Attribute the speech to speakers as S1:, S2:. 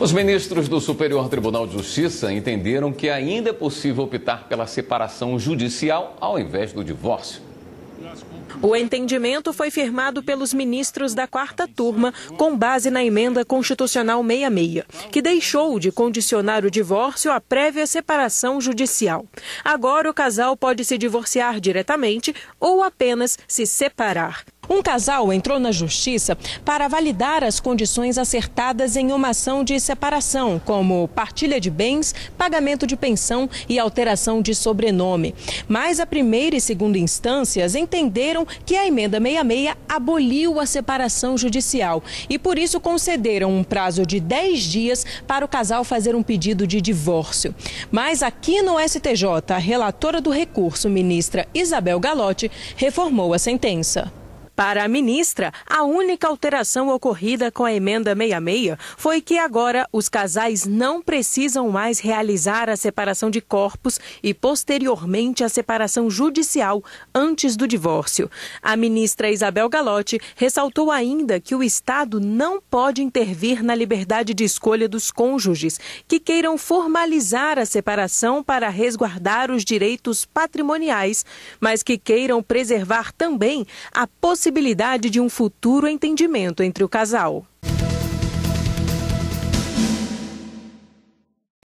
S1: Os ministros do Superior Tribunal de Justiça entenderam que ainda é possível optar pela separação judicial ao invés do divórcio.
S2: O entendimento foi firmado pelos ministros da quarta turma, com base na emenda constitucional 66, que deixou de condicionar o divórcio à prévia separação judicial. Agora, o casal pode se divorciar diretamente ou apenas se separar. Um casal entrou na justiça para validar as condições acertadas em uma ação de separação, como partilha de bens, pagamento de pensão e alteração de sobrenome. Mas a primeira e segunda instâncias entenderam que a emenda 66 aboliu a separação judicial e por isso concederam um prazo de 10 dias para o casal fazer um pedido de divórcio. Mas aqui no STJ, a relatora do recurso, ministra Isabel Galotti, reformou a sentença. Para a ministra, a única alteração ocorrida com a emenda 66 foi que agora os casais não precisam mais realizar a separação de corpos e posteriormente a separação judicial antes do divórcio. A ministra Isabel Galotti ressaltou ainda que o Estado não pode intervir na liberdade de escolha dos cônjuges que queiram formalizar a separação para resguardar os direitos patrimoniais, mas que queiram preservar também a possibilidade possibilidade de um futuro entendimento entre o casal.